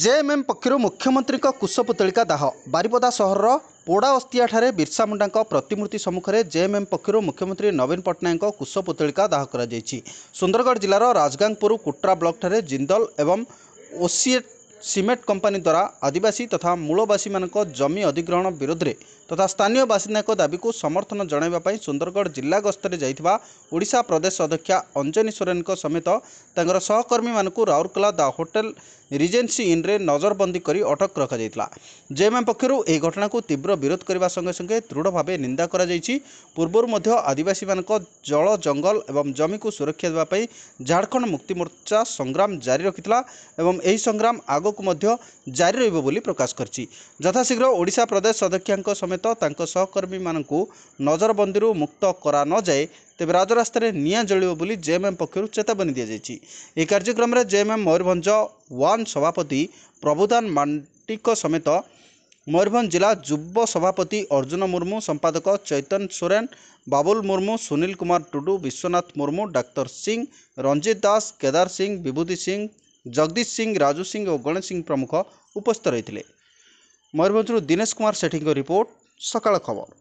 JMM ପକ୍ଷରୁ ମୁଖ୍ୟମନ୍ତ୍ରୀଙ୍କ କୁଶପୁତ୍ତଳିକା ଦାହ ବାରିପଦା ସହରର ପୋଡ଼ା ଅସ୍ତିଆଠାରେ ବିର୍ସା ମୁଣ୍ଡାଙ୍କ ପ୍ରତିମୂର୍ତ୍ତି ସମ୍ମୁଖରେ ଜେଏମ୍ଏମ୍ ପକ୍ଷରୁ ମୁଖ୍ୟମନ୍ତ୍ରୀ ନବୀନ ପଟ୍ଟନାୟକଙ୍କ କୁଶପୁତ୍ତଳିକା ଦାହ କରାଯାଇଛି ସୁନ୍ଦରଗଡ଼ ଜିଲ୍ଲାର ରାଜଗାଙ୍ଗପୁର କୁଟ୍ରା ବ୍ଲକ୍ଠାରେ ଜିନ୍ଦଲ ଏବଂ ଓସିଏ ସିମେଣ୍ଟ କମ୍ପାନୀ ଦ୍ୱାରା ଆଦିବାସୀ ତଥା ମୂଳବାସୀମାନଙ୍କ ଜମି ଅଧିଗ୍ରହଣ ବିରୋଧରେ ତଥା ସ୍ଥାନୀୟ ବାସିନ୍ଦାଙ୍କ ଦାବିକୁ ସମର୍ଥନ ଜଣାଇବା ପାଇଁ ସୁନ୍ଦରଗଡ଼ ଜିଲ୍ଲା ଗସ୍ତରେ ଯାଇଥିବା ଓଡ଼ିଶା ପ୍ରଦେଶ ଅଧ୍ୟକ୍ଷା ଅଞ୍ଜନୀ ସୋରେନଙ୍କ ସମେତ ତାଙ୍କର ସହକର୍ମୀମାନଙ୍କୁ ରାଉରକେଲା ଦା ହୋଟେଲ ରିଜେନ୍ସି ଇନ୍ରେ ନଜରବନ୍ଦୀ କରି ଅଟକ ରଖାଯାଇଥିଲା ଜେଏମ୍ଏମ୍ ପକ୍ଷରୁ ଏହି ଘଟଣାକୁ ତୀବ୍ର ବିରୋଧ କରିବା ସଙ୍ଗେ ସଙ୍ଗେ ଦୃଢ଼ ଭାବେ ନିନ୍ଦା କରାଯାଇଛି ପୂର୍ବରୁ ମଧ୍ୟ ଆଦିବାସୀମାନଙ୍କ ଜଳ ଜଙ୍ଗଲ ଏବଂ ଜମିକୁ ସୁରକ୍ଷା ଦେବା ପାଇଁ ଝାଡ଼ଖଣ୍ଡ ମୁକ୍ତିମୋର୍ଚ୍ଚା ସଂଗ୍ରାମ ଜାରି ରଖିଥିଲା ଏବଂ ଏହି ସଂଗ୍ରାମ ଆଗ ଆଗକୁ ମଧ୍ୟ ଜାରି ରହିବ ବୋଲି ପ୍ରକାଶ କରିଛି ଯଥାଶୀଘ୍ର ଓଡ଼ିଶା ପ୍ରଦେଶ ଅଧ୍ୟକ୍ଷାଙ୍କ ସମେତ ତାଙ୍କ ସହକର୍ମୀମାନଙ୍କୁ ନଜରବନ୍ଦୀରୁ ମୁକ୍ତ କରାନଯାଏ ତେବେ ରାଜରାସ୍ତାରେ ନିଆଁ ଜଳିବ ବୋଲି ଜେଏମ୍ଏମ୍ ପକ୍ଷରୁ ଚେତାବନୀ ଦିଆଯାଇଛି ଏହି କାର୍ଯ୍ୟକ୍ରମରେ ଜେଏମ୍ଏମ୍ ମୟୂରଭଞ୍ଜ ୱାନ୍ ସଭାପତି ପ୍ରଭୁଦାନ ମାଣ୍ଡିଙ୍କ ସମେତ ମୟୂରଭଞ୍ଜ ଜିଲ୍ଲା ଯୁବ ସଭାପତି ଅର୍ଜୁନ ମୁର୍ମୁ ସମ୍ପାଦକ ଚୈତନ ସୋରେନ୍ ବାବୁଲ ମୁର୍ମୁ ସୁନୀଲ କୁମାର ଟୁଡୁ ବିଶ୍ୱନାଥ ମୁର୍ମୁ ଡାକ୍ତର ସିଂ ରଞ୍ଜିତ ଦାସ କେଦାର ସିଂ ବିଭୂତି ସିଂ जगदीश सिंह राजु सिंह और गणेश सिंह प्रमुख उपस्थित रहितले। मयुरभू दिनेश कुमार सेठीको रिपोर्ट सकाल खबर